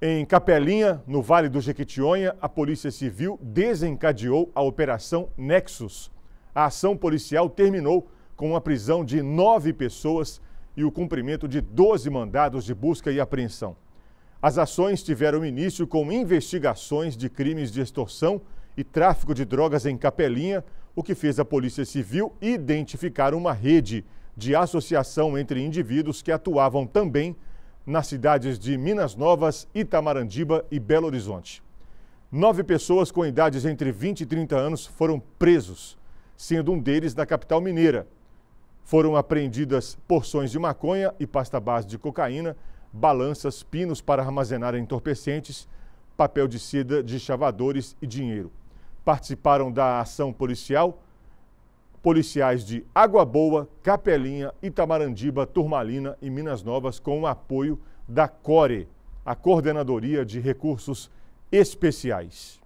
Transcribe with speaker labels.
Speaker 1: Em Capelinha, no Vale do Jequitinhonha, a Polícia Civil desencadeou a Operação Nexus. A ação policial terminou com a prisão de nove pessoas e o cumprimento de 12 mandados de busca e apreensão. As ações tiveram início com investigações de crimes de extorsão e tráfico de drogas em Capelinha, o que fez a Polícia Civil identificar uma rede de associação entre indivíduos que atuavam também nas cidades de Minas Novas, Itamarandiba e Belo Horizonte. Nove pessoas com idades entre 20 e 30 anos foram presos, sendo um deles da capital mineira. Foram apreendidas porções de maconha e pasta base de cocaína, balanças, pinos para armazenar entorpecentes, papel de seda de chavadores e dinheiro. Participaram da ação policial policiais de Água Boa, Capelinha, Itamarandiba, Turmalina e Minas Novas com o apoio da CORE, a Coordenadoria de Recursos Especiais.